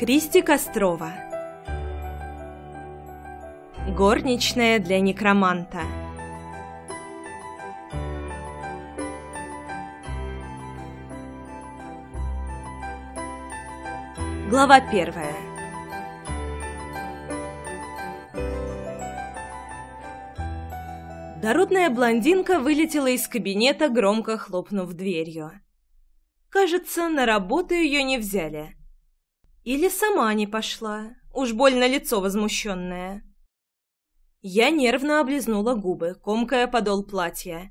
Кристи Кострова Горничная для некроманта Глава первая Дородная блондинка вылетела из кабинета, громко хлопнув дверью. Кажется, на работу ее не взяли. Или сама не пошла, уж больно лицо возмущенное. Я нервно облизнула губы, комкая подол платья.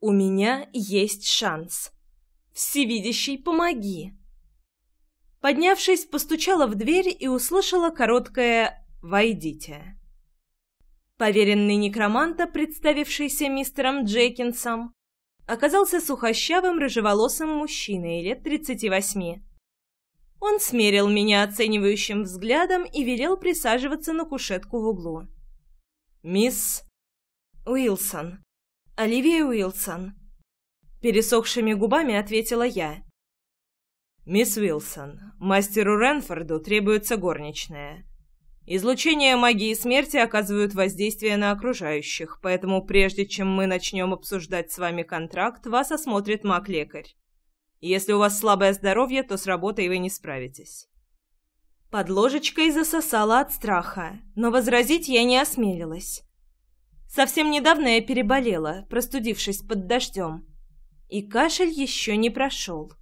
«У меня есть шанс. Всевидящий, помоги!» Поднявшись, постучала в дверь и услышала короткое «Войдите». Поверенный некроманта, представившийся мистером Джекинсом, оказался сухощавым рыжеволосым мужчиной лет тридцати восьми. Он смерил меня оценивающим взглядом и велел присаживаться на кушетку в углу. «Мисс...» «Уилсон. Оливия Уилсон». Пересохшими губами ответила я. «Мисс Уилсон, мастеру Ренфорду требуется горничная. Излучение магии смерти оказывают воздействие на окружающих, поэтому прежде чем мы начнем обсуждать с вами контракт, вас осмотрит маг-лекарь. Если у вас слабое здоровье, то с работой вы не справитесь». Под ложечкой засосала от страха, но возразить я не осмелилась. Совсем недавно я переболела, простудившись под дождем. И кашель еще не прошел.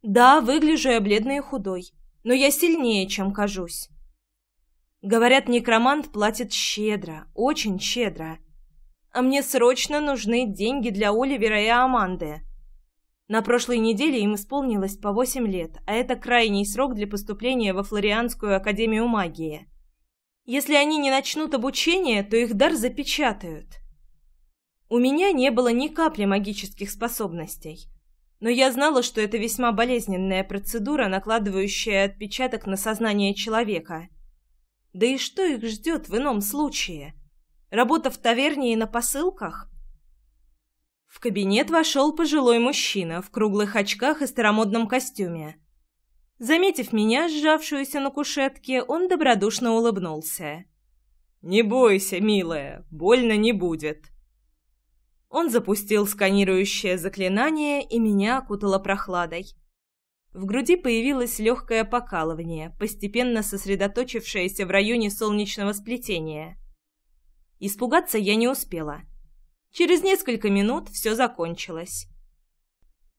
Да, выгляжу я бледной и худой, но я сильнее, чем кажусь. Говорят, некромант платит щедро, очень щедро. А мне срочно нужны деньги для Оливера и Аманды. На прошлой неделе им исполнилось по восемь лет, а это крайний срок для поступления во Флорианскую академию магии. Если они не начнут обучение, то их дар запечатают. У меня не было ни капли магических способностей. Но я знала, что это весьма болезненная процедура, накладывающая отпечаток на сознание человека. Да и что их ждет в ином случае? Работа в таверне и на посылках? В кабинет вошел пожилой мужчина в круглых очках и старомодном костюме. Заметив меня, сжавшуюся на кушетке, он добродушно улыбнулся. «Не бойся, милая, больно не будет». Он запустил сканирующее заклинание, и меня окутало прохладой. В груди появилось легкое покалывание, постепенно сосредоточившееся в районе солнечного сплетения. Испугаться я не успела — Через несколько минут все закончилось.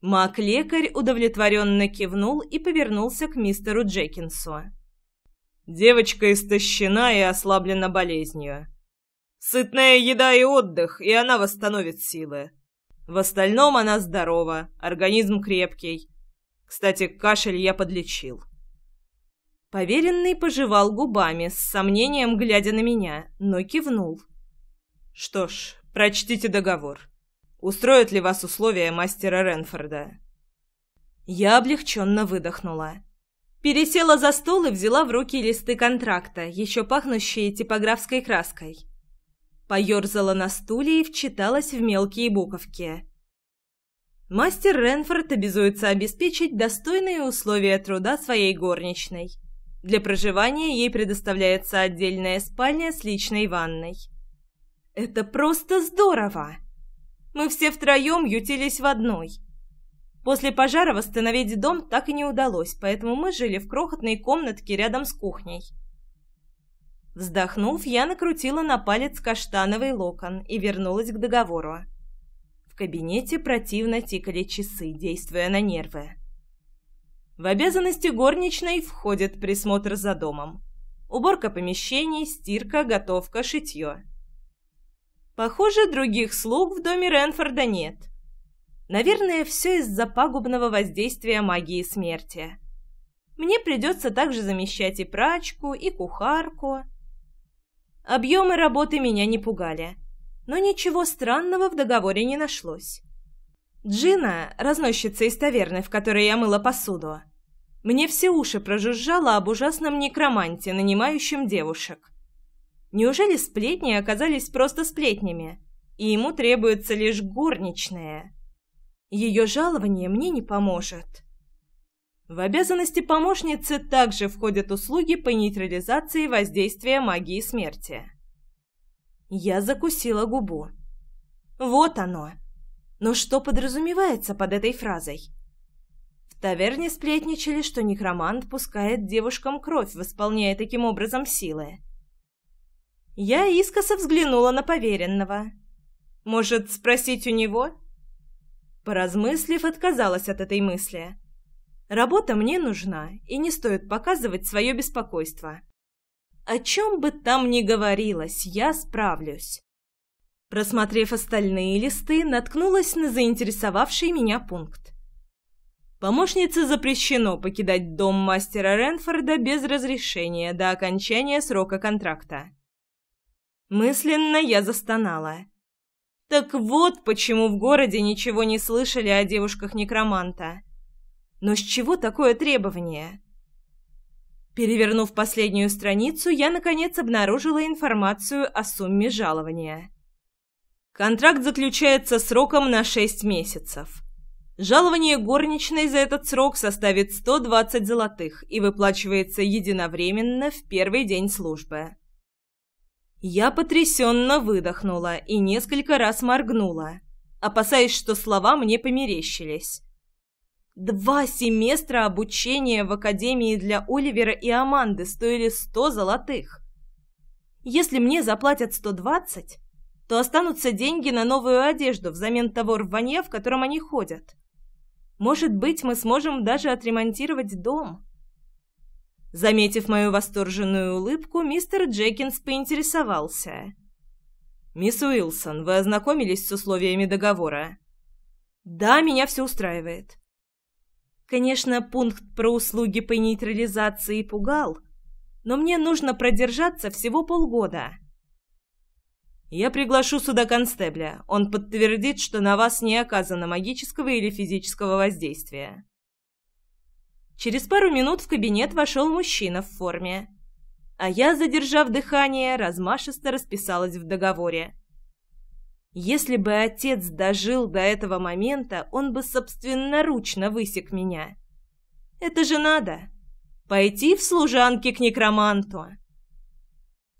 Мак-лекарь удовлетворенно кивнул и повернулся к мистеру Джекинсу. «Девочка истощена и ослаблена болезнью. Сытная еда и отдых, и она восстановит силы. В остальном она здорова, организм крепкий. Кстати, кашель я подлечил». Поверенный пожевал губами, с сомнением глядя на меня, но кивнул. «Что ж, Прочтите договор. Устроят ли вас условия мастера Ренфорда?» Я облегченно выдохнула. Пересела за стол и взяла в руки листы контракта, еще пахнущие типографской краской. Поерзала на стуле и вчиталась в мелкие буковки. Мастер Ренфорд обязуется обеспечить достойные условия труда своей горничной. Для проживания ей предоставляется отдельная спальня с личной ванной. Это просто здорово! Мы все втроем ютились в одной. После пожара восстановить дом так и не удалось, поэтому мы жили в крохотной комнатке рядом с кухней. Вздохнув, я накрутила на палец каштановый локон и вернулась к договору. В кабинете противно тикали часы, действуя на нервы. В обязанности горничной входит присмотр за домом. Уборка помещений, стирка, готовка, шитье. Похоже, других слуг в доме Ренфорда нет. Наверное, все из-за пагубного воздействия магии смерти. Мне придется также замещать и прачку, и кухарку. Объемы работы меня не пугали, но ничего странного в договоре не нашлось. Джина, разносчица из таверны, в которой я мыла посуду, мне все уши прожужжала об ужасном некроманте, нанимающем девушек. Неужели сплетни оказались просто сплетнями, и ему требуется лишь горничная? Ее жалование мне не поможет. В обязанности помощницы также входят услуги по нейтрализации воздействия магии смерти. Я закусила губу. Вот оно. Но что подразумевается под этой фразой? В таверне сплетничали, что некромант пускает девушкам кровь, восполняя таким образом силы. Я искоса взглянула на поверенного. «Может, спросить у него?» Поразмыслив, отказалась от этой мысли. «Работа мне нужна, и не стоит показывать свое беспокойство. О чем бы там ни говорилось, я справлюсь». Просмотрев остальные листы, наткнулась на заинтересовавший меня пункт. Помощнице запрещено покидать дом мастера Ренфорда без разрешения до окончания срока контракта. Мысленно я застонала. Так вот, почему в городе ничего не слышали о девушках-некроманта. Но с чего такое требование? Перевернув последнюю страницу, я, наконец, обнаружила информацию о сумме жалования. Контракт заключается сроком на 6 месяцев. Жалование горничной за этот срок составит 120 золотых и выплачивается единовременно в первый день службы. Я потрясенно выдохнула и несколько раз моргнула, опасаясь, что слова мне померещились. Два семестра обучения в академии для Оливера и Аманды стоили сто золотых. Если мне заплатят сто двадцать, то останутся деньги на новую одежду взамен того рванья, в котором они ходят. Может быть, мы сможем даже отремонтировать дом. Заметив мою восторженную улыбку, мистер Джекинс поинтересовался. «Мисс Уилсон, вы ознакомились с условиями договора?» «Да, меня все устраивает». Конечно, пункт про услуги по нейтрализации пугал, но мне нужно продержаться всего полгода. Я приглашу сюда констебля. Он подтвердит, что на вас не оказано магического или физического воздействия. Через пару минут в кабинет вошел мужчина в форме. А я, задержав дыхание, размашисто расписалась в договоре. Если бы отец дожил до этого момента, он бы собственноручно высек меня. Это же надо! Пойти в служанки к некроманту!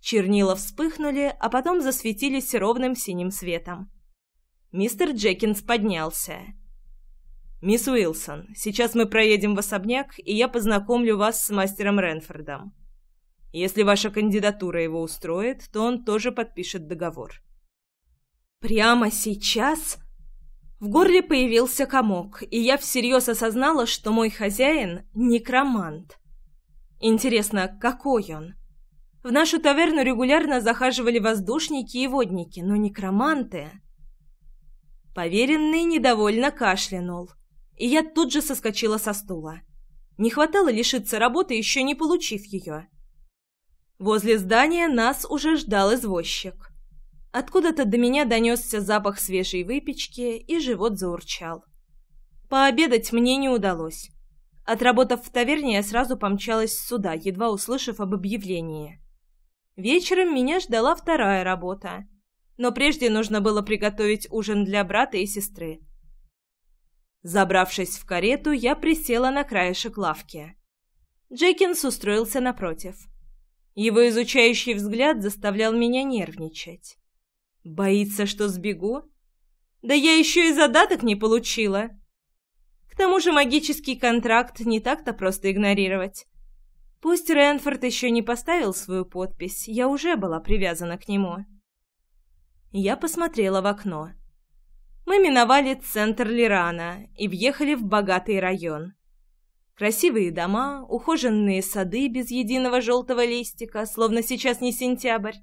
Чернила вспыхнули, а потом засветились ровным синим светом. Мистер Джекинс поднялся. «Мисс Уилсон, сейчас мы проедем в особняк, и я познакомлю вас с мастером Ренфордом. Если ваша кандидатура его устроит, то он тоже подпишет договор». «Прямо сейчас?» В горле появился комок, и я всерьез осознала, что мой хозяин — некромант. Интересно, какой он? В нашу таверну регулярно захаживали воздушники и водники, но некроманты... Поверенный недовольно кашлянул и я тут же соскочила со стула. Не хватало лишиться работы, еще не получив ее. Возле здания нас уже ждал извозчик. Откуда-то до меня донесся запах свежей выпечки, и живот заурчал. Пообедать мне не удалось. Отработав в таверне, я сразу помчалась сюда, едва услышав об объявлении. Вечером меня ждала вторая работа. Но прежде нужно было приготовить ужин для брата и сестры. Забравшись в карету, я присела на краешек лавки. Джекинс устроился напротив. Его изучающий взгляд заставлял меня нервничать. «Боится, что сбегу?» «Да я еще и задаток не получила!» «К тому же магический контракт не так-то просто игнорировать. Пусть Ренфорд еще не поставил свою подпись, я уже была привязана к нему». Я посмотрела в окно. Мы миновали центр Лирана и въехали в богатый район. Красивые дома, ухоженные сады без единого желтого листика, словно сейчас не сентябрь.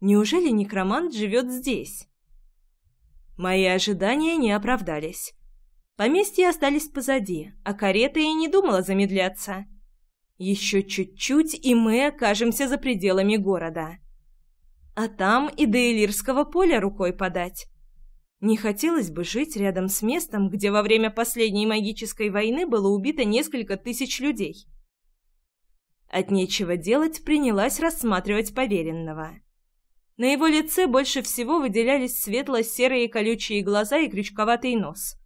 Неужели некромант живет здесь? Мои ожидания не оправдались. Поместья остались позади, а карета и не думала замедляться. Еще чуть-чуть, и мы окажемся за пределами города. А там и до Элирского поля рукой подать. Не хотелось бы жить рядом с местом, где во время последней магической войны было убито несколько тысяч людей. От нечего делать принялась рассматривать поверенного. На его лице больше всего выделялись светло-серые колючие глаза и крючковатый нос.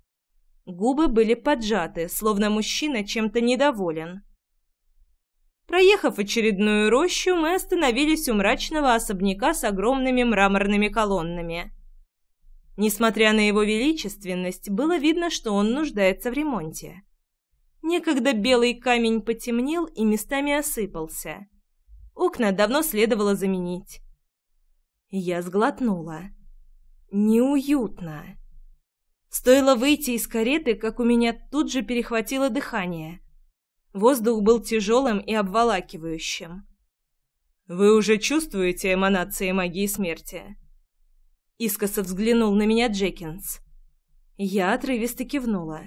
Губы были поджаты, словно мужчина чем-то недоволен. Проехав очередную рощу, мы остановились у мрачного особняка с огромными мраморными колоннами – Несмотря на его величественность, было видно, что он нуждается в ремонте. Некогда белый камень потемнел и местами осыпался. Окна давно следовало заменить. Я сглотнула. Неуютно. Стоило выйти из кареты, как у меня тут же перехватило дыхание. Воздух был тяжелым и обволакивающим. «Вы уже чувствуете эманации магии смерти?» Искоса взглянул на меня Джекинс. Я отрывисто кивнула.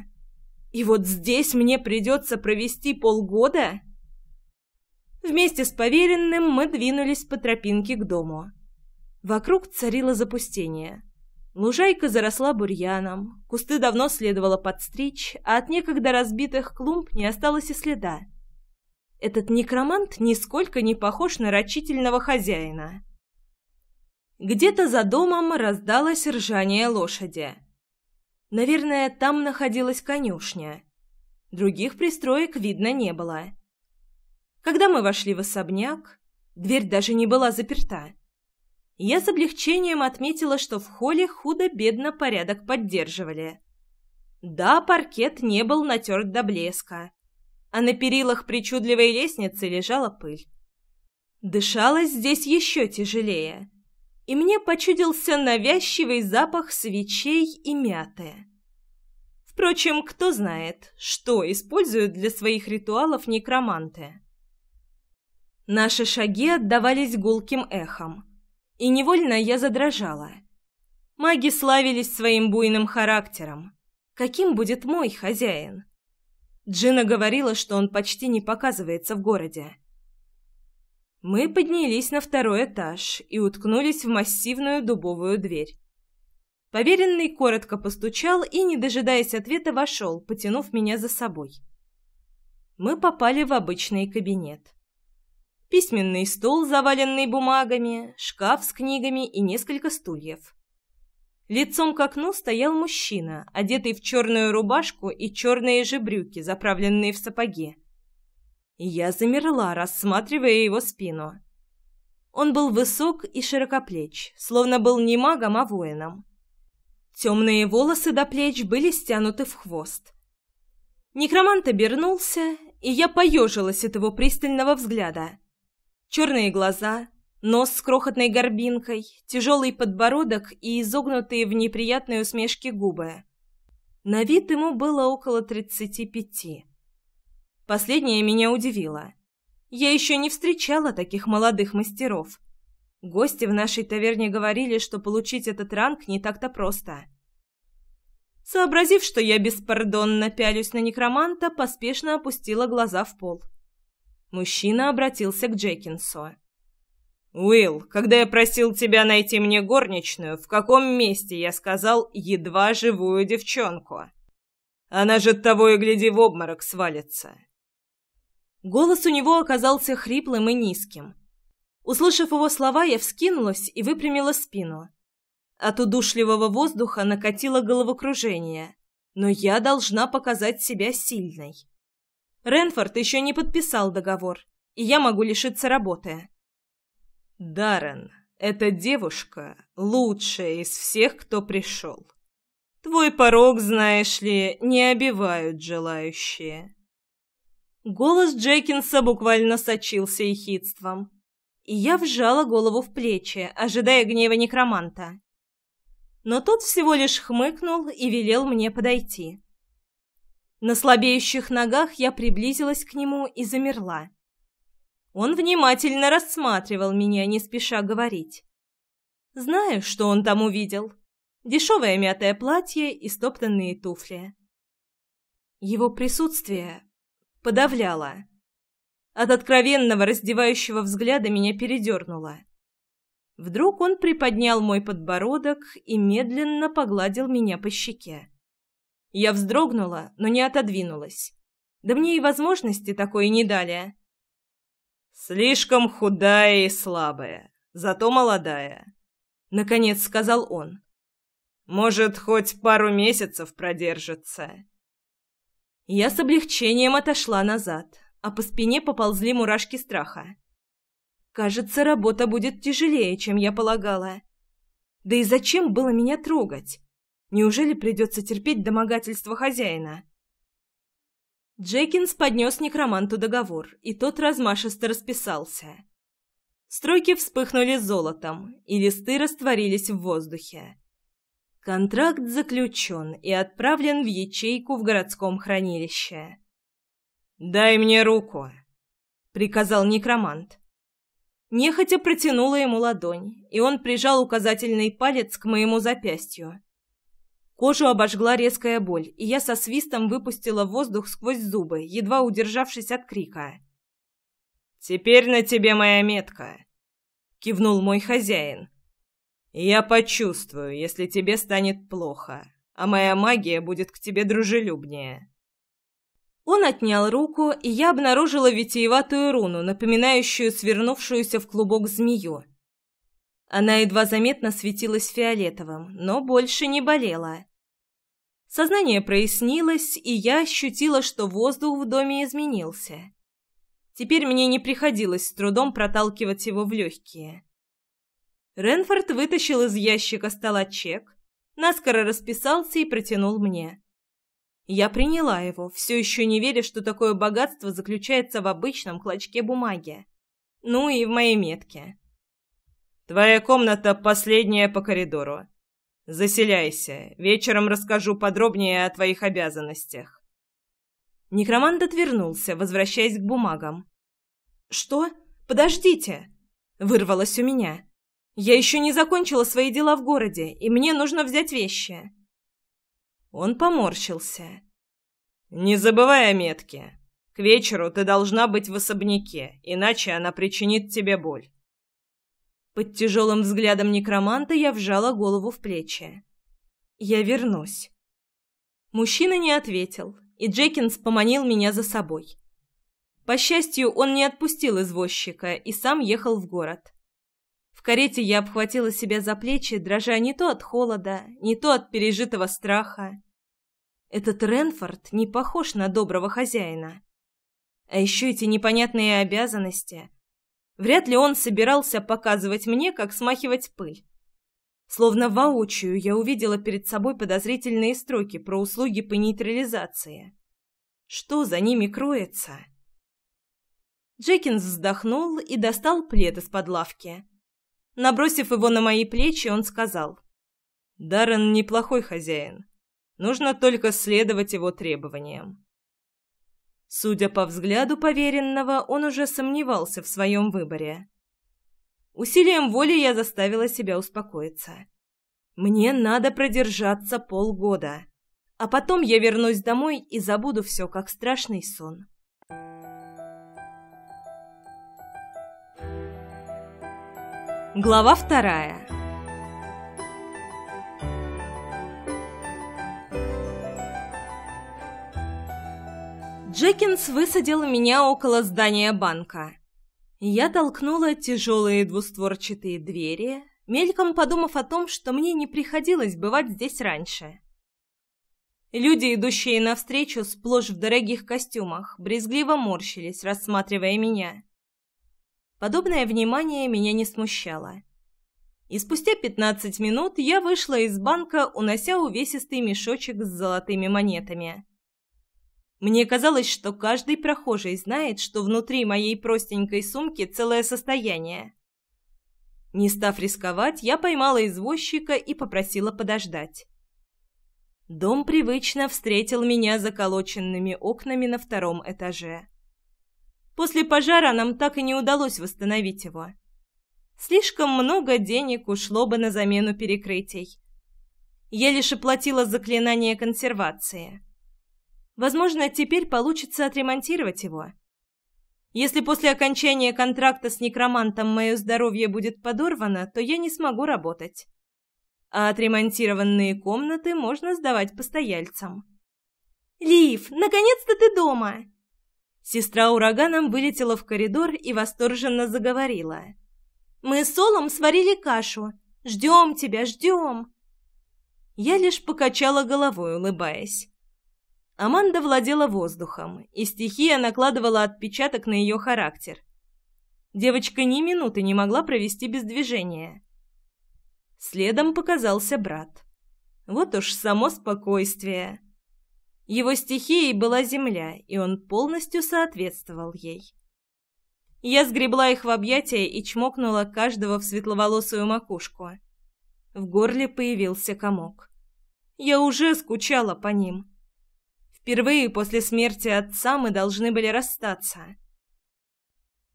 «И вот здесь мне придется провести полгода?» Вместе с поверенным мы двинулись по тропинке к дому. Вокруг царило запустение. Лужайка заросла бурьяном, кусты давно следовало подстричь, а от некогда разбитых клумб не осталось и следа. Этот некромант нисколько не похож на рачительного хозяина. Где-то за домом раздалось ржание лошади. Наверное, там находилась конюшня. Других пристроек видно не было. Когда мы вошли в особняк, дверь даже не была заперта. Я с облегчением отметила, что в холле худо-бедно порядок поддерживали. Да, паркет не был натерт до блеска, а на перилах причудливой лестницы лежала пыль. Дышалось здесь еще тяжелее — и мне почудился навязчивый запах свечей и мяты. Впрочем, кто знает, что используют для своих ритуалов некроманты. Наши шаги отдавались гулким эхом, и невольно я задрожала. Маги славились своим буйным характером. Каким будет мой хозяин? Джина говорила, что он почти не показывается в городе. Мы поднялись на второй этаж и уткнулись в массивную дубовую дверь. Поверенный коротко постучал и, не дожидаясь ответа, вошел, потянув меня за собой. Мы попали в обычный кабинет. Письменный стол, заваленный бумагами, шкаф с книгами и несколько стульев. Лицом к окну стоял мужчина, одетый в черную рубашку и черные же брюки, заправленные в сапоги. Я замерла, рассматривая его спину. Он был высок и широкоплеч, словно был не магом, а воином. Темные волосы до плеч были стянуты в хвост. Некромант обернулся, и я поежилась от его пристального взгляда. Черные глаза, нос с крохотной горбинкой, тяжелый подбородок и изогнутые в неприятной усмешке губы. На вид ему было около тридцати пяти. Последнее меня удивило. Я еще не встречала таких молодых мастеров. Гости в нашей таверне говорили, что получить этот ранг не так-то просто. Сообразив, что я беспардонно пялюсь на некроманта, поспешно опустила глаза в пол. Мужчина обратился к Джекинсу. «Уилл, когда я просил тебя найти мне горничную, в каком месте я сказал «едва живую девчонку»? Она же того и гляди в обморок свалится. Голос у него оказался хриплым и низким. Услышав его слова, я вскинулась и выпрямила спину. От удушливого воздуха накатило головокружение, но я должна показать себя сильной. Ренфорд еще не подписал договор, и я могу лишиться работы. Даррен, эта девушка лучшая из всех, кто пришел. Твой порог, знаешь ли, не обивают желающие. Голос Джекинса буквально сочился ехидством. И я вжала голову в плечи, ожидая гнева некроманта. Но тот всего лишь хмыкнул и велел мне подойти. На слабеющих ногах я приблизилась к нему и замерла. Он внимательно рассматривал меня, не спеша говорить. Знаю, что он там увидел. Дешевое мятое платье и стоптанные туфли. Его присутствие подавляла. От откровенного раздевающего взгляда меня передернуло. Вдруг он приподнял мой подбородок и медленно погладил меня по щеке. Я вздрогнула, но не отодвинулась. Да мне и возможности такой не дали. «Слишком худая и слабая, зато молодая», — наконец сказал он. «Может, хоть пару месяцев продержится. Я с облегчением отошла назад, а по спине поползли мурашки страха. Кажется, работа будет тяжелее, чем я полагала. Да и зачем было меня трогать? Неужели придется терпеть домогательство хозяина? Джекинс поднес некроманту договор, и тот размашисто расписался. Стройки вспыхнули золотом, и листы растворились в воздухе. Контракт заключен и отправлен в ячейку в городском хранилище. «Дай мне руку», — приказал некромант. Нехотя протянула ему ладонь, и он прижал указательный палец к моему запястью. Кожу обожгла резкая боль, и я со свистом выпустила воздух сквозь зубы, едва удержавшись от крика. «Теперь на тебе моя метка», — кивнул мой хозяин. Я почувствую, если тебе станет плохо, а моя магия будет к тебе дружелюбнее. Он отнял руку, и я обнаружила витиеватую руну, напоминающую свернувшуюся в клубок змею. Она едва заметно светилась фиолетовым, но больше не болела. Сознание прояснилось, и я ощутила, что воздух в доме изменился. Теперь мне не приходилось с трудом проталкивать его в легкие. Ренфорд вытащил из ящика стола чек, наскоро расписался и протянул мне. Я приняла его, все еще не веря, что такое богатство заключается в обычном клочке бумаги. Ну и в моей метке. «Твоя комната последняя по коридору. Заселяйся. Вечером расскажу подробнее о твоих обязанностях». Некромант отвернулся, возвращаясь к бумагам. «Что? Подождите!» — вырвалось у меня. Я еще не закончила свои дела в городе, и мне нужно взять вещи». Он поморщился. «Не забывай о метке. К вечеру ты должна быть в особняке, иначе она причинит тебе боль». Под тяжелым взглядом некроманта я вжала голову в плечи. «Я вернусь». Мужчина не ответил, и Джекинс поманил меня за собой. По счастью, он не отпустил извозчика и сам ехал в город. В карете я обхватила себя за плечи, дрожа не то от холода, не то от пережитого страха. Этот Ренфорд не похож на доброго хозяина. А еще эти непонятные обязанности. Вряд ли он собирался показывать мне, как смахивать пыль. Словно воочию я увидела перед собой подозрительные строки про услуги по нейтрализации. Что за ними кроется? Джекинс вздохнул и достал плед из-под лавки. Набросив его на мои плечи, он сказал. «Даррен неплохой хозяин. Нужно только следовать его требованиям». Судя по взгляду поверенного, он уже сомневался в своем выборе. Усилием воли я заставила себя успокоиться. Мне надо продержаться полгода, а потом я вернусь домой и забуду все, как страшный сон. Глава вторая. Джекинс высадил меня около здания банка. Я толкнула тяжелые двустворчатые двери, мельком подумав о том, что мне не приходилось бывать здесь раньше. Люди, идущие навстречу, сплошь в дорогих костюмах, брезгливо морщились, рассматривая меня. Подобное внимание меня не смущало. И спустя 15 минут я вышла из банка, унося увесистый мешочек с золотыми монетами. Мне казалось, что каждый прохожий знает, что внутри моей простенькой сумки целое состояние. Не став рисковать, я поймала извозчика и попросила подождать. Дом привычно встретил меня заколоченными окнами на втором этаже. После пожара нам так и не удалось восстановить его. Слишком много денег ушло бы на замену перекрытий. Я лишь оплатила заклинание консервации. Возможно, теперь получится отремонтировать его. Если после окончания контракта с некромантом мое здоровье будет подорвано, то я не смогу работать. А отремонтированные комнаты можно сдавать постояльцам. «Лив, наконец-то ты дома!» Сестра ураганом вылетела в коридор и восторженно заговорила. «Мы с Олом сварили кашу. Ждем тебя, ждем!» Я лишь покачала головой, улыбаясь. Аманда владела воздухом, и стихия накладывала отпечаток на ее характер. Девочка ни минуты не могла провести без движения. Следом показался брат. Вот уж само спокойствие. Его стихией была земля, и он полностью соответствовал ей. Я сгребла их в объятия и чмокнула каждого в светловолосую макушку. В горле появился комок. Я уже скучала по ним. Впервые после смерти отца мы должны были расстаться.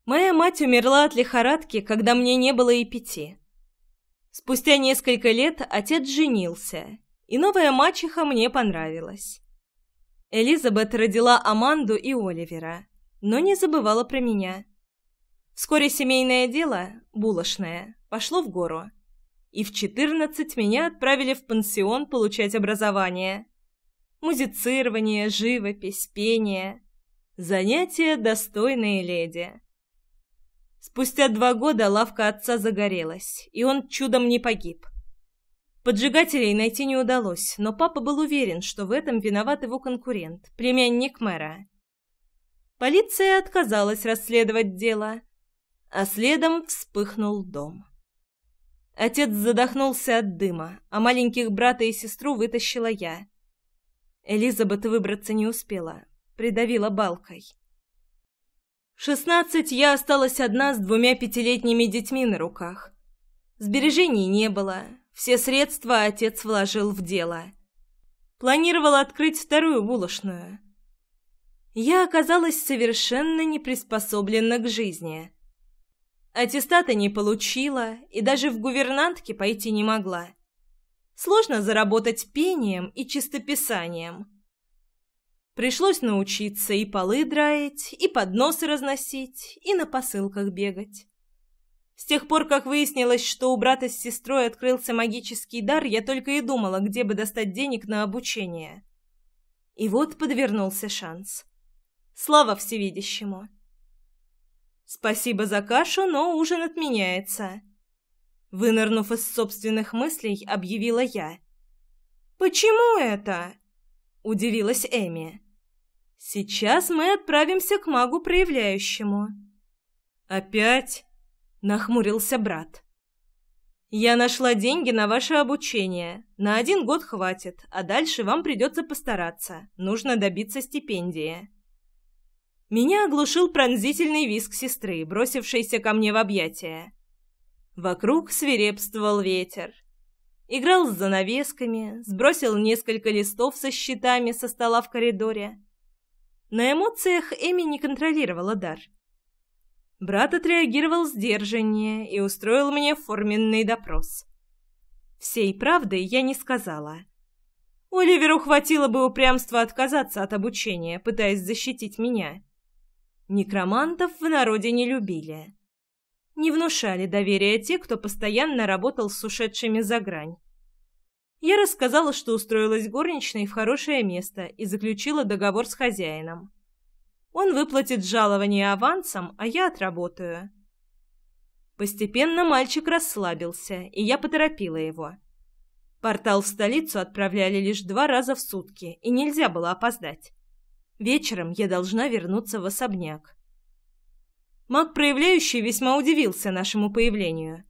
Моя мать умерла от лихорадки, когда мне не было и пяти. Спустя несколько лет отец женился, и новая мачеха мне понравилась. Элизабет родила Аманду и Оливера, но не забывала про меня. Вскоре семейное дело, булочное, пошло в гору. И в четырнадцать меня отправили в пансион получать образование. Музицирование, живопись, пение. Занятия, достойные леди. Спустя два года лавка отца загорелась, и он чудом не погиб. Поджигателей найти не удалось, но папа был уверен, что в этом виноват его конкурент, племянник мэра. Полиция отказалась расследовать дело, а следом вспыхнул дом. Отец задохнулся от дыма, а маленьких брата и сестру вытащила я. Элизабет выбраться не успела, придавила балкой. В шестнадцать я осталась одна с двумя пятилетними детьми на руках. Сбережений не было, все средства отец вложил в дело. Планировал открыть вторую булочную. Я оказалась совершенно не приспособлена к жизни. Аттестата не получила и даже в гувернантке пойти не могла. Сложно заработать пением и чистописанием. Пришлось научиться и полы драить, и подносы разносить, и на посылках бегать. С тех пор, как выяснилось, что у брата с сестрой открылся магический дар, я только и думала, где бы достать денег на обучение. И вот подвернулся шанс. Слава всевидящему! Спасибо за кашу, но ужин отменяется. Вынырнув из собственных мыслей, объявила я. «Почему это?» — удивилась Эми. «Сейчас мы отправимся к магу проявляющему». «Опять?» нахмурился брат. Я нашла деньги на ваше обучение. На один год хватит, а дальше вам придется постараться. Нужно добиться стипендии. Меня оглушил пронзительный визг сестры, бросившейся ко мне в объятия. Вокруг свирепствовал ветер. Играл с занавесками, сбросил несколько листов со щитами со стола в коридоре. На эмоциях Эми не контролировала дар — Брат отреагировал сдержаннее и устроил мне форменный допрос. Всей правды я не сказала. Оливеру хватило бы упрямства отказаться от обучения, пытаясь защитить меня. Некромантов в народе не любили. Не внушали доверия те, кто постоянно работал с ушедшими за грань. Я рассказала, что устроилась горничной в хорошее место и заключила договор с хозяином. Он выплатит жалование авансом, а я отработаю. Постепенно мальчик расслабился, и я поторопила его. Портал в столицу отправляли лишь два раза в сутки, и нельзя было опоздать. Вечером я должна вернуться в особняк. Маг, проявляющий, весьма удивился нашему появлению.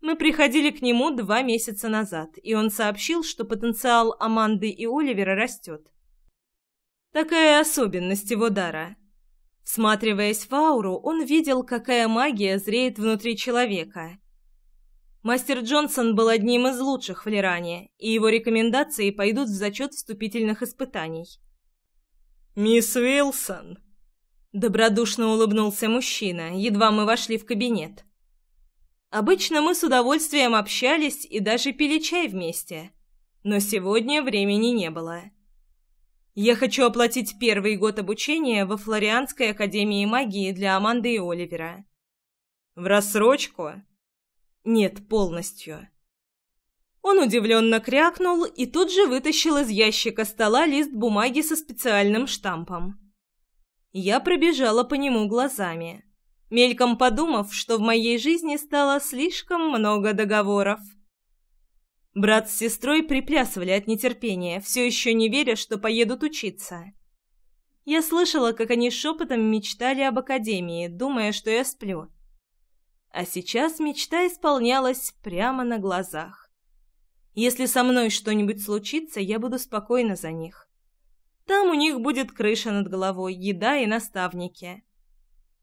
Мы приходили к нему два месяца назад, и он сообщил, что потенциал Аманды и Оливера растет. Такая особенность его дара. Всматриваясь в ауру, он видел, какая магия зреет внутри человека. Мастер Джонсон был одним из лучших в Лиране, и его рекомендации пойдут в зачет вступительных испытаний. «Мисс Уилсон!» Добродушно улыбнулся мужчина, едва мы вошли в кабинет. Обычно мы с удовольствием общались и даже пили чай вместе, но сегодня времени не было. Я хочу оплатить первый год обучения во Флорианской академии магии для Аманды и Оливера. В рассрочку? Нет, полностью. Он удивленно крякнул и тут же вытащил из ящика стола лист бумаги со специальным штампом. Я пробежала по нему глазами, мельком подумав, что в моей жизни стало слишком много договоров. Брат с сестрой приплясывали от нетерпения, все еще не веря, что поедут учиться. Я слышала, как они шепотом мечтали об академии, думая, что я сплю. А сейчас мечта исполнялась прямо на глазах. Если со мной что-нибудь случится, я буду спокойна за них. Там у них будет крыша над головой, еда и наставники.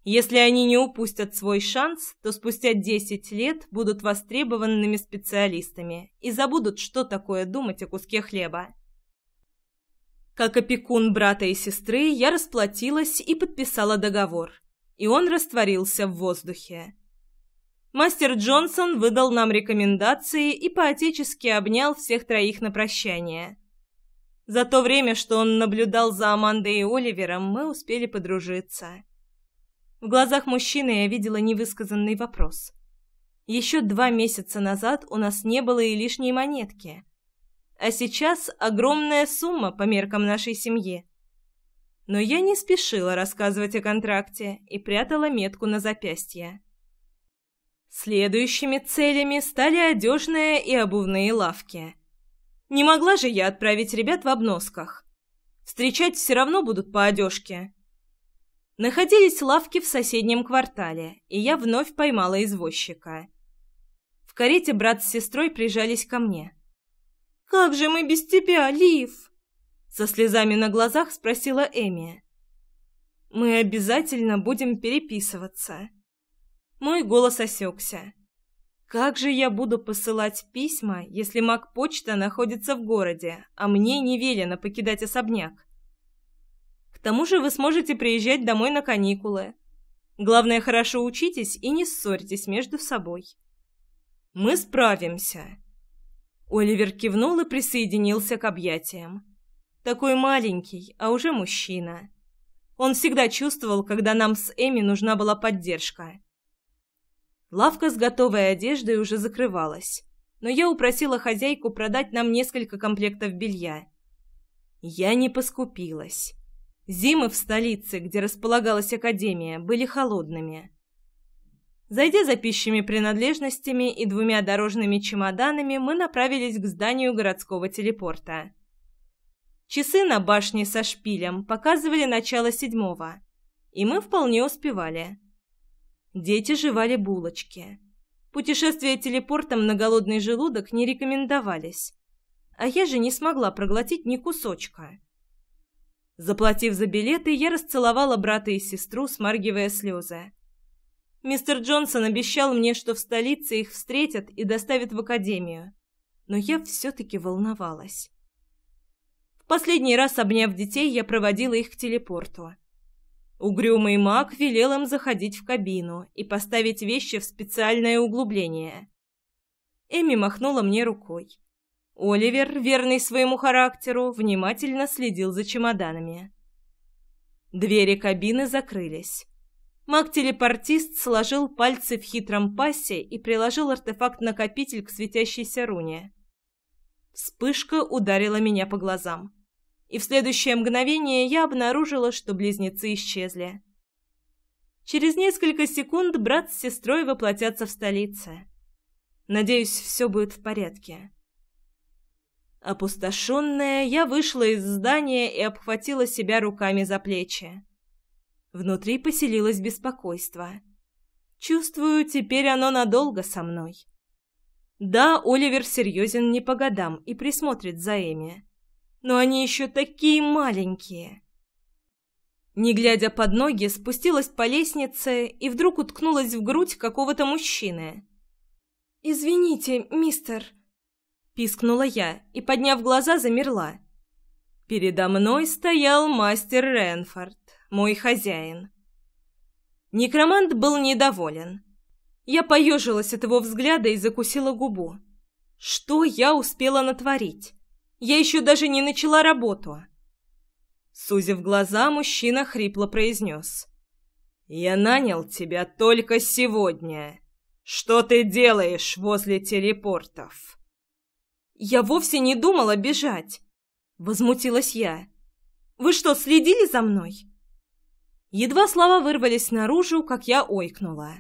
Если они не упустят свой шанс, то спустя десять лет будут востребованными специалистами и забудут, что такое думать о куске хлеба. Как опекун брата и сестры, я расплатилась и подписала договор, и он растворился в воздухе. Мастер Джонсон выдал нам рекомендации и поотечески обнял всех троих на прощание. За то время, что он наблюдал за Амандой и Оливером, мы успели подружиться. В глазах мужчины я видела невысказанный вопрос. Еще два месяца назад у нас не было и лишней монетки. А сейчас огромная сумма по меркам нашей семьи. Но я не спешила рассказывать о контракте и прятала метку на запястье. Следующими целями стали одежные и обувные лавки. Не могла же я отправить ребят в обносках. Встречать все равно будут по одежке. Находились лавки в соседнем квартале, и я вновь поймала извозчика. В карете брат с сестрой прижались ко мне. «Как же мы без тебя, Лив?» Со слезами на глазах спросила Эми. «Мы обязательно будем переписываться». Мой голос осекся. «Как же я буду посылать письма, если маг-почта находится в городе, а мне не велено покидать особняк?» тому же вы сможете приезжать домой на каникулы. Главное, хорошо учитесь и не ссорьтесь между собой. Мы справимся. Оливер кивнул и присоединился к объятиям. Такой маленький, а уже мужчина. Он всегда чувствовал, когда нам с Эми нужна была поддержка. Лавка с готовой одеждой уже закрывалась, но я упросила хозяйку продать нам несколько комплектов белья. Я не поскупилась. Зимы в столице, где располагалась академия, были холодными. Зайдя за пищими принадлежностями и двумя дорожными чемоданами, мы направились к зданию городского телепорта. Часы на башне со шпилем показывали начало седьмого, и мы вполне успевали. Дети жевали булочки. Путешествия телепортом на голодный желудок не рекомендовались, а я же не смогла проглотить ни кусочка – Заплатив за билеты, я расцеловала брата и сестру, смаргивая слезы. Мистер Джонсон обещал мне, что в столице их встретят и доставят в академию. Но я все-таки волновалась. В последний раз, обняв детей, я проводила их к телепорту. Угрюмый маг велел им заходить в кабину и поставить вещи в специальное углубление. Эми махнула мне рукой. Оливер, верный своему характеру, внимательно следил за чемоданами. Двери кабины закрылись. Маг-телепортист сложил пальцы в хитром пасе и приложил артефакт-накопитель к светящейся руне. Вспышка ударила меня по глазам. И в следующее мгновение я обнаружила, что близнецы исчезли. Через несколько секунд брат с сестрой воплотятся в столице. Надеюсь, все будет в порядке. Опустошенная, я вышла из здания и обхватила себя руками за плечи. Внутри поселилось беспокойство. Чувствую, теперь оно надолго со мной. Да, Оливер серьезен не по годам и присмотрит за Эми. Но они еще такие маленькие. Не глядя под ноги, спустилась по лестнице и вдруг уткнулась в грудь какого-то мужчины. «Извините, мистер», Пискнула я и, подняв глаза, замерла. Передо мной стоял мастер Ренфорд, мой хозяин. Некромант был недоволен. Я поежилась от его взгляда и закусила губу. Что я успела натворить? Я еще даже не начала работу. Сузив глаза, мужчина хрипло произнес. «Я нанял тебя только сегодня. Что ты делаешь возле телепортов?» «Я вовсе не думала бежать!» — возмутилась я. «Вы что, следили за мной?» Едва слова вырвались наружу, как я ойкнула.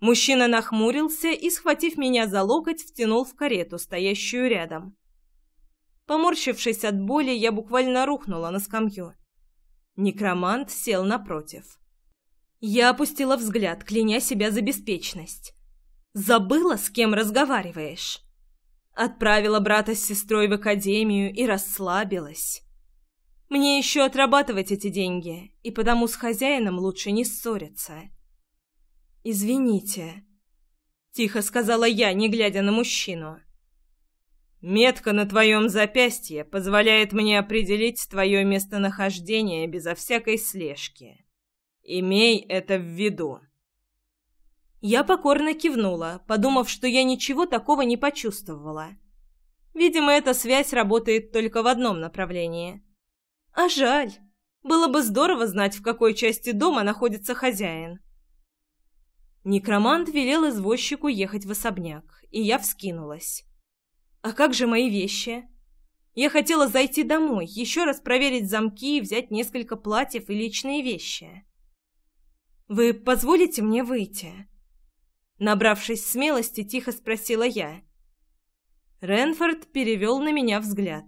Мужчина нахмурился и, схватив меня за локоть, втянул в карету, стоящую рядом. Поморщившись от боли, я буквально рухнула на скамью. Некромант сел напротив. Я опустила взгляд, кляня себя за беспечность. «Забыла, с кем разговариваешь?» Отправила брата с сестрой в академию и расслабилась. Мне еще отрабатывать эти деньги, и потому с хозяином лучше не ссориться. «Извините», — тихо сказала я, не глядя на мужчину. «Метка на твоем запястье позволяет мне определить твое местонахождение безо всякой слежки. Имей это в виду». Я покорно кивнула, подумав, что я ничего такого не почувствовала. Видимо, эта связь работает только в одном направлении. А жаль. Было бы здорово знать, в какой части дома находится хозяин. Некромант велел извозчику ехать в особняк, и я вскинулась. «А как же мои вещи?» Я хотела зайти домой, еще раз проверить замки и взять несколько платьев и личные вещи. «Вы позволите мне выйти?» Набравшись смелости, тихо спросила я. Ренфорд перевел на меня взгляд.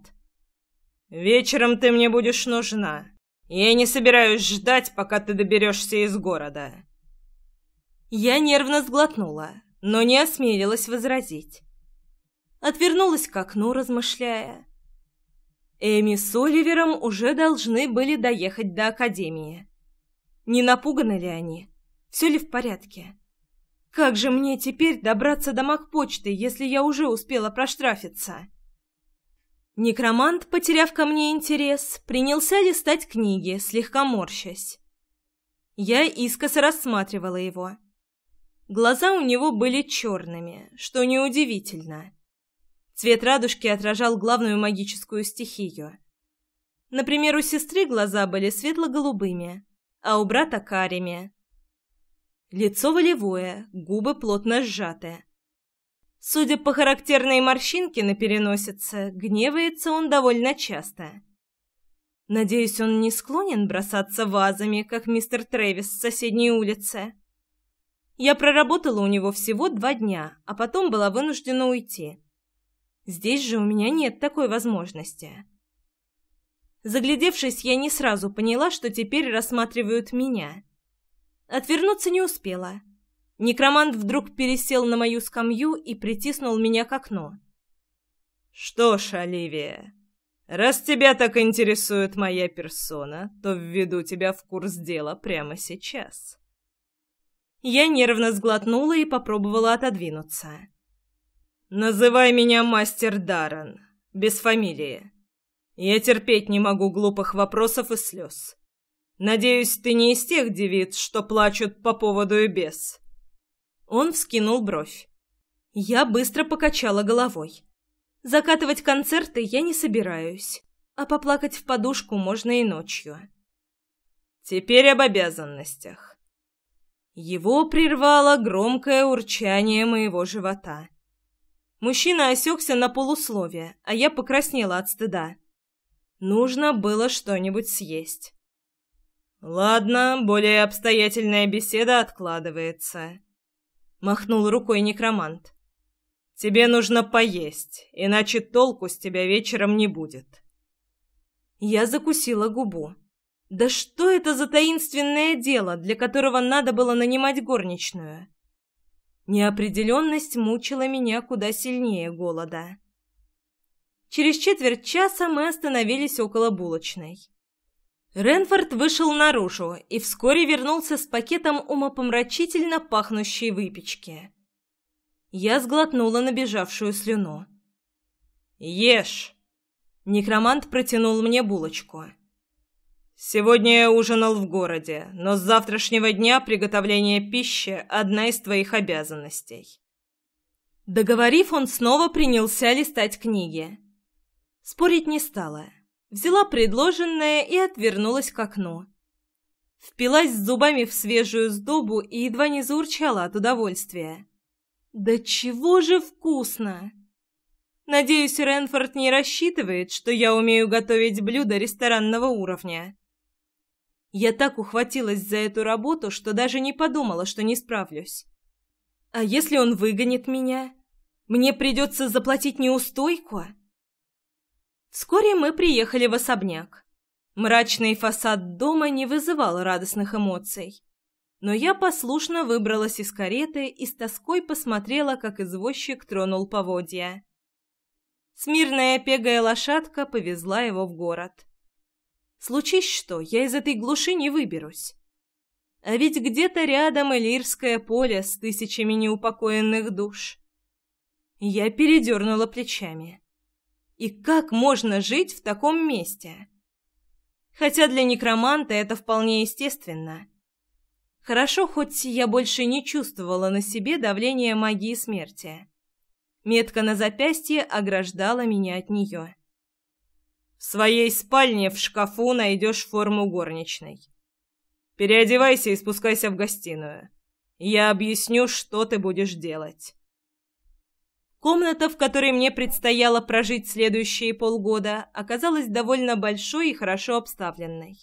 «Вечером ты мне будешь нужна. Я не собираюсь ждать, пока ты доберешься из города». Я нервно сглотнула, но не осмелилась возразить. Отвернулась к окну, размышляя. Эми с Оливером уже должны были доехать до Академии. Не напуганы ли они? Все ли в порядке? Как же мне теперь добраться до Макпочты, если я уже успела проштрафиться? Некромант, потеряв ко мне интерес, принялся листать книги, слегка морщась. Я искоса рассматривала его. Глаза у него были черными, что неудивительно. Цвет радужки отражал главную магическую стихию. Например, у сестры глаза были светло-голубыми, а у брата — карими, Лицо волевое, губы плотно сжатые. Судя по характерной морщинке на переносице, гневается он довольно часто. Надеюсь, он не склонен бросаться вазами, как мистер Трэвис с соседней улицы. Я проработала у него всего два дня, а потом была вынуждена уйти. Здесь же у меня нет такой возможности. Заглядевшись, я не сразу поняла, что теперь рассматривают меня. Отвернуться не успела. Некромант вдруг пересел на мою скамью и притиснул меня к окну. «Что ж, Оливия, раз тебя так интересует моя персона, то введу тебя в курс дела прямо сейчас». Я нервно сглотнула и попробовала отодвинуться. «Называй меня мастер Даррен, без фамилии. Я терпеть не могу глупых вопросов и слез. Надеюсь, ты не из тех девиц, что плачут по поводу и без». Он вскинул бровь. Я быстро покачала головой. Закатывать концерты я не собираюсь, а поплакать в подушку можно и ночью. Теперь об обязанностях. Его прервало громкое урчание моего живота. Мужчина осекся на полуслове, а я покраснела от стыда. Нужно было что-нибудь съесть. «Ладно, более обстоятельная беседа откладывается», — махнул рукой некромант. «Тебе нужно поесть, иначе толку с тебя вечером не будет». Я закусила губу. «Да что это за таинственное дело, для которого надо было нанимать горничную?» Неопределенность мучила меня куда сильнее голода. Через четверть часа мы остановились около булочной. Ренфорд вышел наружу и вскоре вернулся с пакетом умопомрачительно пахнущей выпечки. Я сглотнула набежавшую слюну. «Ешь!» Некромант протянул мне булочку. «Сегодня я ужинал в городе, но с завтрашнего дня приготовление пищи – одна из твоих обязанностей». Договорив, он снова принялся листать книги. Спорить не стала взяла предложенное и отвернулась к окну. Впилась зубами в свежую сдобу и едва не заурчала от удовольствия. «Да чего же вкусно!» «Надеюсь, Ренфорд не рассчитывает, что я умею готовить блюда ресторанного уровня». Я так ухватилась за эту работу, что даже не подумала, что не справлюсь. «А если он выгонит меня? Мне придется заплатить неустойку?» Вскоре мы приехали в особняк. Мрачный фасад дома не вызывал радостных эмоций. Но я послушно выбралась из кареты и с тоской посмотрела, как извозчик тронул поводья. Смирная пегая лошадка повезла его в город. Случись что, я из этой глуши не выберусь. А ведь где-то рядом Элирское поле с тысячами неупокоенных душ. Я передернула плечами. И как можно жить в таком месте? Хотя для некроманта это вполне естественно. Хорошо, хоть я больше не чувствовала на себе давление магии смерти. Метка на запястье ограждала меня от нее. В своей спальне в шкафу найдешь форму горничной. Переодевайся и спускайся в гостиную. Я объясню, что ты будешь делать. Комната, в которой мне предстояло прожить следующие полгода, оказалась довольно большой и хорошо обставленной.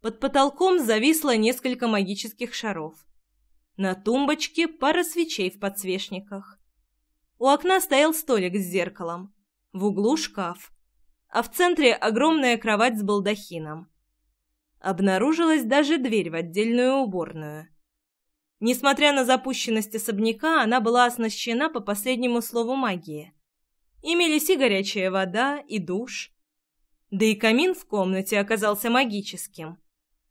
Под потолком зависло несколько магических шаров. На тумбочке пара свечей в подсвечниках. У окна стоял столик с зеркалом, в углу шкаф, а в центре огромная кровать с балдахином. Обнаружилась даже дверь в отдельную уборную – Несмотря на запущенность особняка, она была оснащена по последнему слову магии. Имелись и горячая вода, и душ. Да и камин в комнате оказался магическим.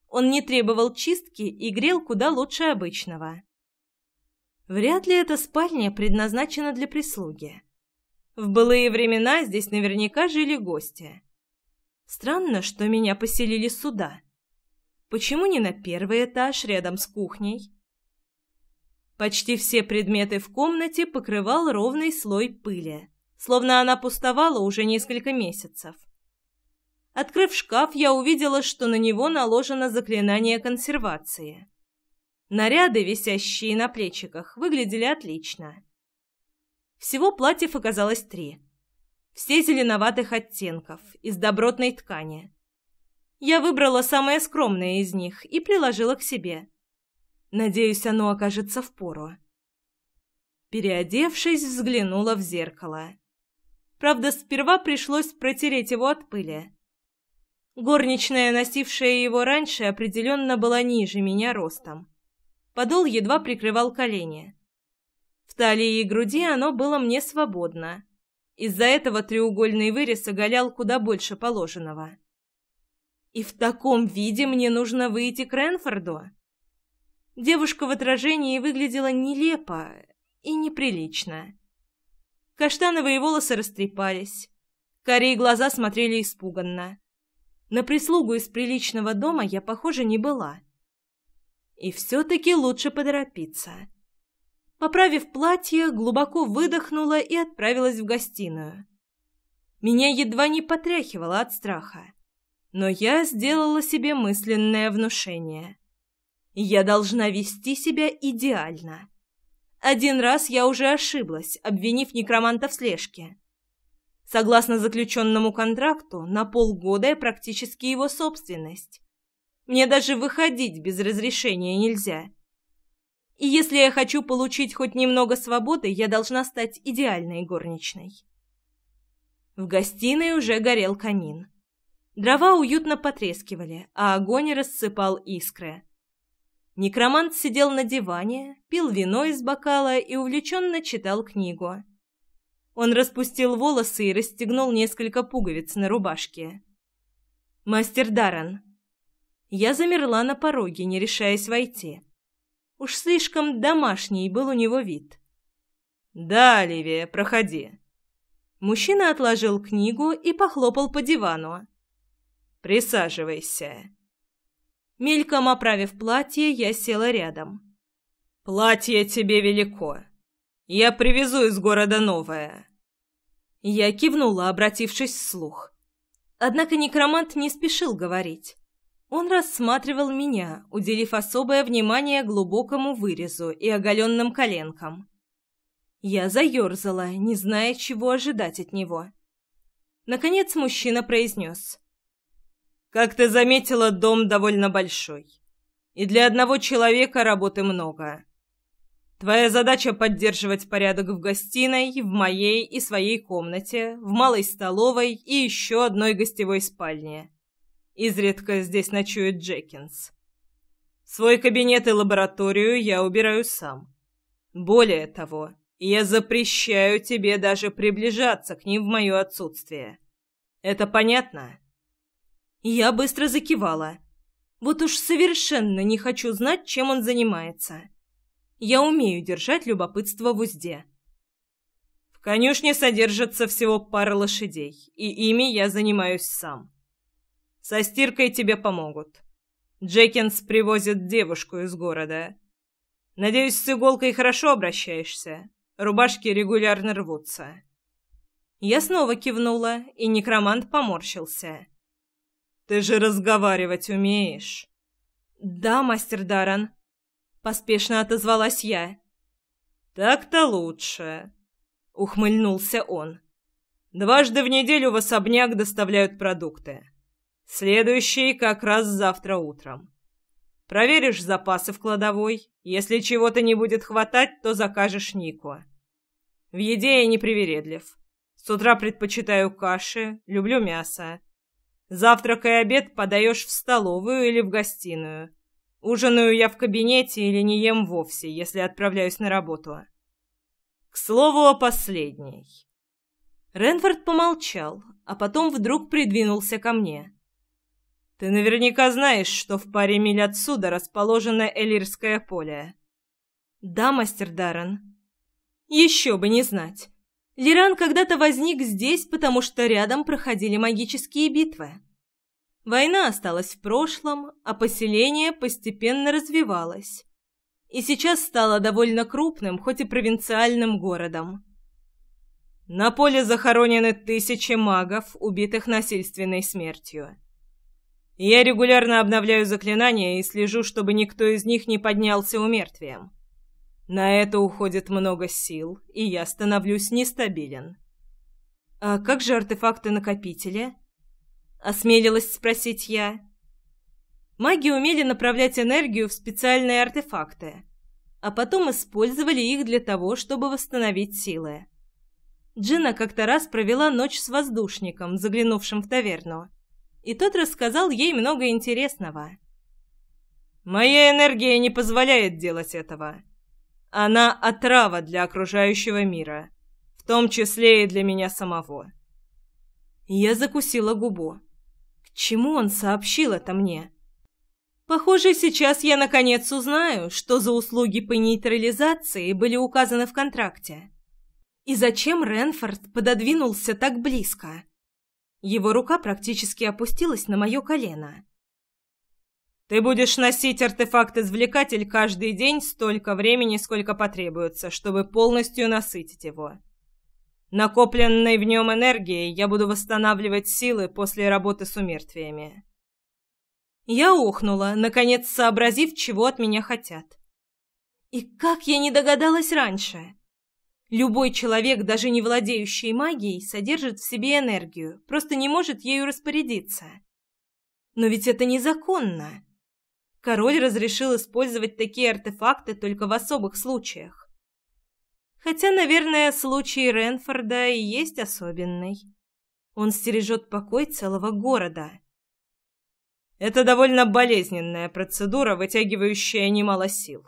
Он не требовал чистки и грел куда лучше обычного. Вряд ли эта спальня предназначена для прислуги. В былые времена здесь наверняка жили гости. Странно, что меня поселили сюда. Почему не на первый этаж рядом с кухней? Почти все предметы в комнате покрывал ровный слой пыли, словно она пустовала уже несколько месяцев. Открыв шкаф, я увидела, что на него наложено заклинание консервации. Наряды, висящие на плечиках, выглядели отлично. Всего платьев оказалось три. Все зеленоватых оттенков, из добротной ткани. Я выбрала самое скромное из них и приложила к себе. Надеюсь, оно окажется впору. Переодевшись, взглянула в зеркало. Правда, сперва пришлось протереть его от пыли. Горничная, носившая его раньше, определенно была ниже меня ростом. Подол едва прикрывал колени. В талии и груди оно было мне свободно. Из-за этого треугольный вырез оголял куда больше положенного. И в таком виде мне нужно выйти к Ренфорду? Девушка в отражении выглядела нелепо и неприлично. Каштановые волосы растрепались. Карие глаза смотрели испуганно. На прислугу из приличного дома я, похоже, не была. И все-таки лучше поторопиться. Поправив платье, глубоко выдохнула и отправилась в гостиную. Меня едва не потряхивало от страха, но я сделала себе мысленное внушение. Я должна вести себя идеально. Один раз я уже ошиблась, обвинив некроманта в слежке. Согласно заключенному контракту, на полгода я практически его собственность. Мне даже выходить без разрешения нельзя. И если я хочу получить хоть немного свободы, я должна стать идеальной горничной. В гостиной уже горел камин. Дрова уютно потрескивали, а огонь рассыпал искры. Некромант сидел на диване, пил вино из бокала и увлеченно читал книгу. Он распустил волосы и расстегнул несколько пуговиц на рубашке. «Мастер Даррен!» Я замерла на пороге, не решаясь войти. Уж слишком домашний был у него вид. «Да, Оливия, проходи». Мужчина отложил книгу и похлопал по дивану. «Присаживайся». Мельком оправив платье, я села рядом. «Платье тебе велико. Я привезу из города новое». Я кивнула, обратившись вслух. Однако некромант не спешил говорить. Он рассматривал меня, уделив особое внимание глубокому вырезу и оголенным коленкам. Я заерзала, не зная, чего ожидать от него. Наконец мужчина произнес. Как ты заметила, дом довольно большой. И для одного человека работы много. Твоя задача — поддерживать порядок в гостиной, в моей и своей комнате, в малой столовой и еще одной гостевой спальне. Изредка здесь ночует Джекинс. Свой кабинет и лабораторию я убираю сам. Более того, я запрещаю тебе даже приближаться к ним в мое отсутствие. Это понятно?» Я быстро закивала. Вот уж совершенно не хочу знать, чем он занимается. Я умею держать любопытство в узде. В конюшне содержится всего пара лошадей, и ими я занимаюсь сам. Со стиркой тебе помогут. Джекинс привозит девушку из города. Надеюсь, с иголкой хорошо обращаешься. Рубашки регулярно рвутся. Я снова кивнула, и некромант поморщился. Ты же разговаривать умеешь. Да, мастер Даран, поспешно отозвалась я. Так-то лучше, ухмыльнулся он. Дважды в неделю в особняк доставляют продукты. Следующий как раз завтра утром. Проверишь запасы в кладовой. Если чего-то не будет хватать, то закажешь Нику. В еде я непривередлив. С утра предпочитаю каши, люблю мясо. Завтрак и обед подаешь в столовую или в гостиную. Ужинаю я в кабинете или не ем вовсе, если отправляюсь на работу. К слову о последней. Ренфорд помолчал, а потом вдруг придвинулся ко мне. Ты наверняка знаешь, что в паре миль отсюда расположено Элирское поле. Да, мастер Даррен. Еще бы не знать. Лиран когда-то возник здесь, потому что рядом проходили магические битвы. Война осталась в прошлом, а поселение постепенно развивалось. И сейчас стало довольно крупным, хоть и провинциальным городом. На поле захоронены тысячи магов, убитых насильственной смертью. Я регулярно обновляю заклинания и слежу, чтобы никто из них не поднялся умертвием. На это уходит много сил, и я становлюсь нестабилен. А как же артефакты накопителя? Осмелилась спросить я. Маги умели направлять энергию в специальные артефакты, а потом использовали их для того, чтобы восстановить силы. Джина как-то раз провела ночь с воздушником, заглянувшим в таверну, и тот рассказал ей много интересного. «Моя энергия не позволяет делать этого», она отрава для окружающего мира, в том числе и для меня самого. Я закусила губу. К чему он сообщил это мне? Похоже, сейчас я наконец узнаю, что за услуги по нейтрализации были указаны в контракте. И зачем Ренфорд пододвинулся так близко? Его рука практически опустилась на мое колено. Ты будешь носить артефакт-извлекатель каждый день столько времени, сколько потребуется, чтобы полностью насытить его. Накопленной в нем энергией я буду восстанавливать силы после работы с умертвиями. Я ухнула, наконец сообразив, чего от меня хотят. И как я не догадалась раньше? Любой человек, даже не владеющий магией, содержит в себе энергию, просто не может ею распорядиться. Но ведь это незаконно король разрешил использовать такие артефакты только в особых случаях. Хотя, наверное, случай Ренфорда и есть особенный. Он стережет покой целого города. Это довольно болезненная процедура, вытягивающая немало сил.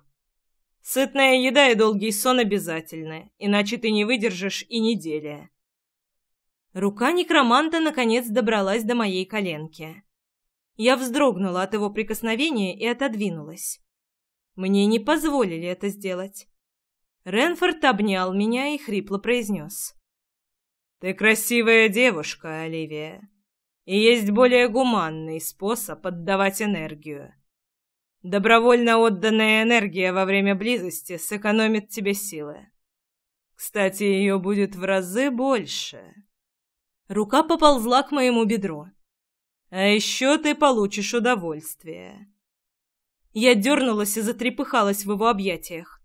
Сытная еда и долгий сон обязательны, иначе ты не выдержишь и недели. Рука некроманта наконец добралась до моей коленки. Я вздрогнула от его прикосновения и отодвинулась. Мне не позволили это сделать. Ренфорд обнял меня и хрипло произнес. «Ты красивая девушка, Оливия, и есть более гуманный способ отдавать энергию. Добровольно отданная энергия во время близости сэкономит тебе силы. Кстати, ее будет в разы больше». Рука поползла к моему бедру. А еще ты получишь удовольствие. Я дернулась и затрепыхалась в его объятиях.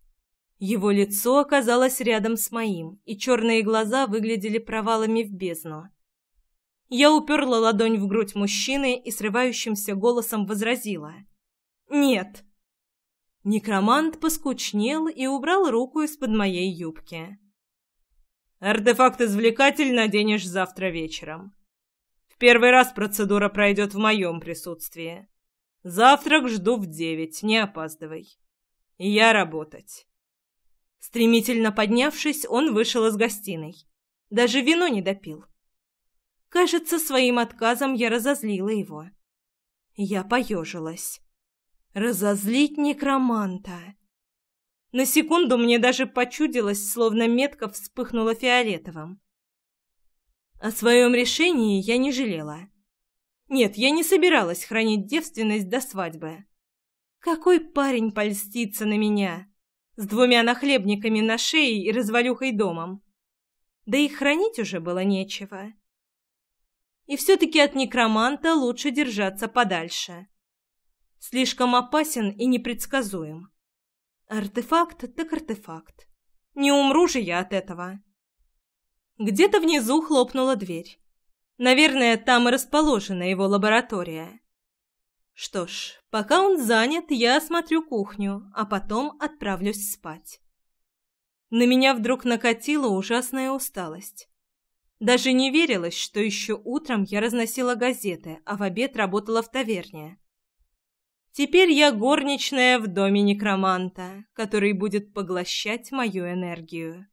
Его лицо оказалось рядом с моим, и черные глаза выглядели провалами в бездну. Я уперла ладонь в грудь мужчины и срывающимся голосом возразила. «Нет!» Некромант поскучнел и убрал руку из-под моей юбки. «Артефакт-извлекатель наденешь завтра вечером первый раз процедура пройдет в моем присутствии. Завтрак жду в девять, не опаздывай. я работать. Стремительно поднявшись, он вышел из гостиной. Даже вино не допил. Кажется, своим отказом я разозлила его. Я поежилась. Разозлить некроманта. На секунду мне даже почудилось, словно метка вспыхнула фиолетовым. О своем решении я не жалела. Нет, я не собиралась хранить девственность до свадьбы. Какой парень польстится на меня? С двумя нахлебниками на шее и развалюхой домом. Да и хранить уже было нечего. И все-таки от некроманта лучше держаться подальше. Слишком опасен и непредсказуем. Артефакт так артефакт. Не умру же я от этого. Где-то внизу хлопнула дверь. Наверное, там и расположена его лаборатория. Что ж, пока он занят, я осмотрю кухню, а потом отправлюсь спать. На меня вдруг накатила ужасная усталость. Даже не верилось, что еще утром я разносила газеты, а в обед работала в таверне. Теперь я горничная в доме некроманта, который будет поглощать мою энергию.